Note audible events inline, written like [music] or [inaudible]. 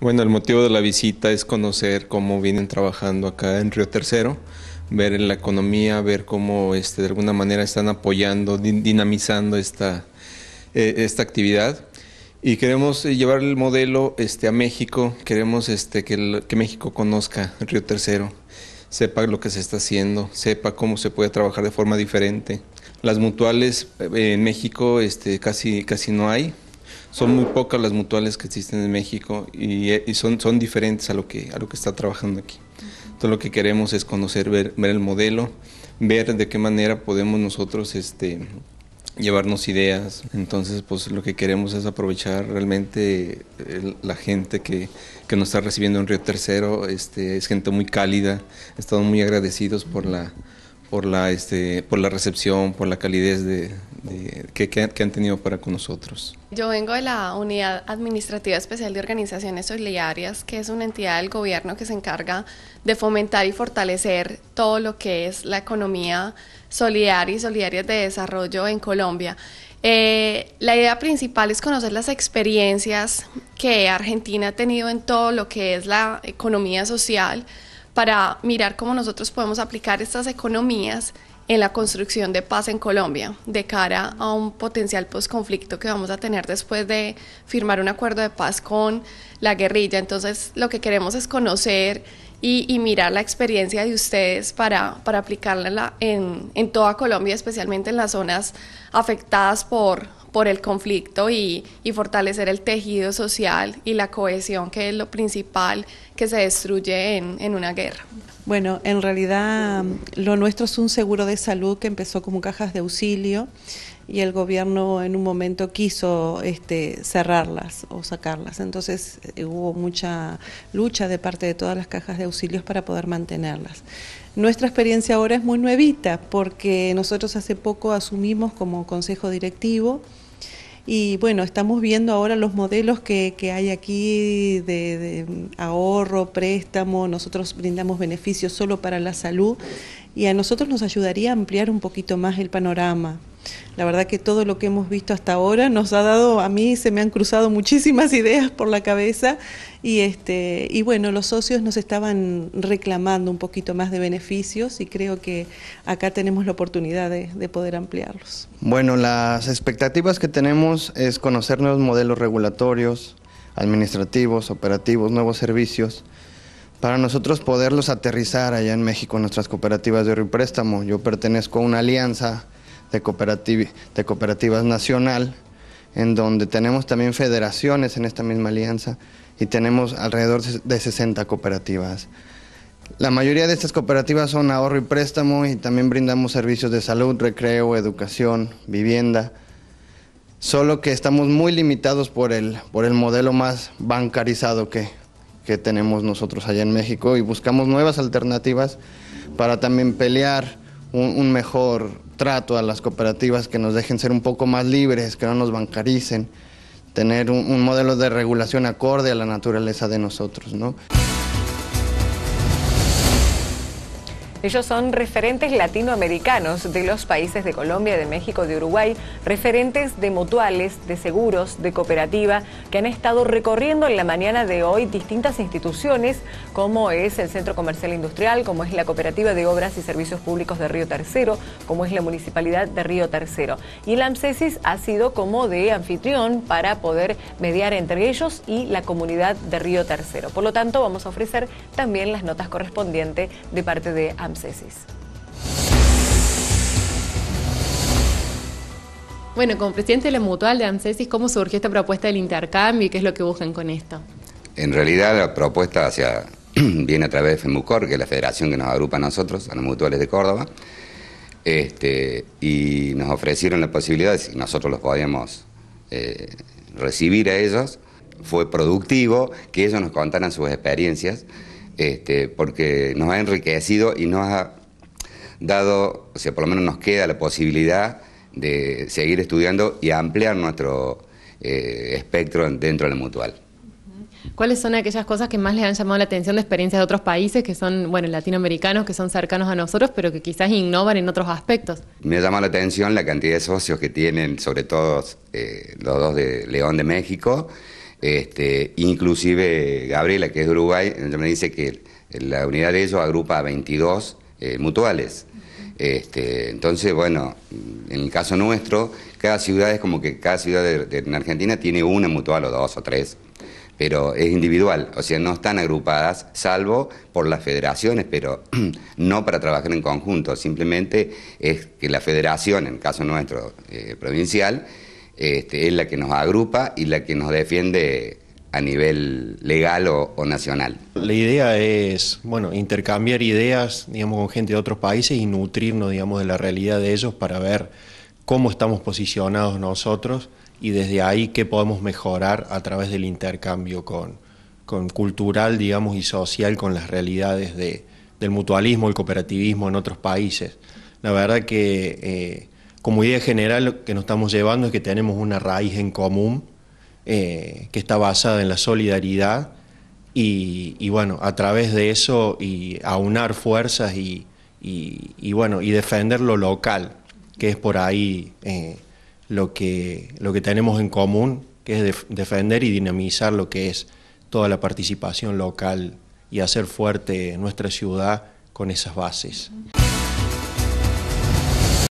Bueno, el motivo de la visita es conocer cómo vienen trabajando acá en Río Tercero, ver la economía, ver cómo este, de alguna manera están apoyando, dinamizando esta, eh, esta actividad. Y queremos eh, llevar el modelo este, a México, queremos este, que, México conozca Río Tercero, sepa lo que se está haciendo, sepa cómo se puede trabajar de forma diferente. Las mutuales eh, en México este, casi, casi no hay, son muy pocas las mutuales que existen en México eh, y, son, son diferentes a lo, que, a lo que está trabajando aquí. Entonces lo que queremos es conocer, ver, ver el modelo, ver de qué manera podemos nosotros este, llevarnos ideas. Entonces, pues lo que queremos es aprovechar realmente eh, la gente que, que, nos está recibiendo en Río Tercero. Este, es gente muy cálida. Estamos muy agradecidos por la, por la, este, por la recepción, por la calidez de, ¿Qué han tenido para con nosotros. Yo vengo de la Unidad Administrativa Especial de Organizaciones Solidarias, que es una entidad del gobierno que se encarga de fomentar y fortalecer todo lo que es la economía solidaria y solidaria de desarrollo en Colombia. Eh, la idea principal es conocer las experiencias que Argentina ha tenido en todo lo que es la economía social, para mirar cómo nosotros podemos aplicar estas economías en la construcción de paz en Colombia de cara a un potencial posconflicto que vamos a tener después de firmar un acuerdo de paz con la guerrilla. Entonces, lo que queremos es conocer y, mirar la experiencia de ustedes para, para aplicarla en, en toda Colombia, especialmente en las zonas afectadas por, por el conflicto y, fortalecer el tejido social y la cohesión, que es lo principal que se destruye en, una guerra. Bueno, en realidad lo nuestro es un seguro de salud que empezó como cajas de auxilio y el gobierno en un momento quiso este, cerrarlas o sacarlas. Entonces eh, hubo mucha lucha de parte de todas las cajas de auxilios para poder mantenerlas. Nuestra experiencia ahora es muy nuevita porque nosotros hace poco asumimos como consejo directivo y bueno, estamos viendo ahora los modelos que, que hay aquí de, de, ahorro, préstamo, nosotros brindamos beneficios solo para la salud y a nosotros nos ayudaría a ampliar un poquito más el panorama. La verdad que todo lo que hemos visto hasta ahora nos ha dado, a mí se me han cruzado muchísimas [laughs] ideas por la cabeza y, este, y bueno, los socios nos estaban reclamando un poquito más de beneficios y creo que acá tenemos la oportunidad de, poder ampliarlos. Bueno, las expectativas que tenemos es conocer nuevos modelos regulatorios, administrativos, operativos, nuevos servicios para nosotros poderlos aterrizar allá en México, en nuestras cooperativas de représtamo. y préstamo. Yo pertenezco a una alianza de, cooperativas nacional, en donde tenemos también federaciones en esta misma alianza y tenemos alrededor de 60 cooperativas. La mayoría de estas cooperativas son ahorro y préstamo y también brindamos servicios de salud, recreo, educación, vivienda, solo que estamos muy limitados por el, por el modelo más bancarizado que, tenemos nosotros allá en México y buscamos nuevas alternativas para también pelear un mejor trato a las cooperativas que nos dejen ser un poco más libres, que no nos bancaricen, tener un, modelo de regulación acorde a la naturaleza de nosotros, ¿no? Ellos son referentes latinoamericanos de los países de Colombia, de México, de Uruguay, referentes de mutuales, de seguros, de cooperativa, que han estado recorriendo en la mañana de hoy distintas instituciones, como es el Centro Comercial Industrial, como es la Cooperativa de Obras y Servicios Públicos de Río Tercero, como es la Municipalidad de Río Tercero. Y el AMCESIS ha sido como de anfitrión para poder mediar entre ellos y la comunidad de Río Tercero. Por lo tanto, vamos a ofrecer también las notas correspondientes de parte de AMCESIS. Bueno, como presidente de la Mutual de AMSESIS, ¿cómo surgió esta propuesta del intercambio y qué es lo que buscan con esto? En realidad la propuesta [clears throat] viene a través de FEMUCOR, que es la federación que nos agrupa a nosotros, a los mutuales de Córdoba, este, y nos ofrecieron la posibilidad, si nosotros los podíamos eh, recibir a ellos, fue productivo que ellos nos contaran sus experiencias este, porque nos ha enriquecido y nos ha dado, o sea, por lo menos nos queda la posibilidad de seguir estudiando y ampliar nuestro eh, espectro dentro de la mutual. ¿Cuáles son aquellas cosas que más les han llamado la atención de experiencias de otros países que son, bueno, latinoamericanos, que son cercanos a nosotros, pero que quizás innovan en otros aspectos? Me ha llamado la atención la cantidad de socios que tienen, sobre todo eh, los dos de León de México, este, inclusive Gabriela, que es de Uruguay, me dice que la unidad de ellos agrupa a 22 eh, mutuales. Este, entonces, bueno, en el caso nuestro, cada ciudad es como que cada ciudad en Argentina tiene una mutual o dos o tres, pero es individual, o sea, no están agrupadas, salvo por las federaciones, pero [clears throat] no para trabajar en conjunto, simplemente es que la federación, en el caso nuestro eh, provincial, este, es la que nos agrupa y la que nos defiende a nivel legal o, nacional. La idea es, bueno, intercambiar ideas, digamos, con gente de otros países y nutrirnos, digamos, de la realidad de ellos para ver cómo estamos posicionados nosotros y desde ahí qué podemos mejorar a través del intercambio con, con cultural, digamos, y social con las realidades de, del mutualismo, el cooperativismo en otros países. La verdad que eh, como idea general lo que nos estamos llevando es que tenemos una raíz en común eh, que está basada en la solidaridad y, bueno, a través de eso y aunar fuerzas y, bueno, y defender lo local, que es por ahí eh, lo, que, lo que tenemos en común, que es defender y dinamizar lo que es toda la participación local y hacer fuerte nuestra ciudad con esas bases.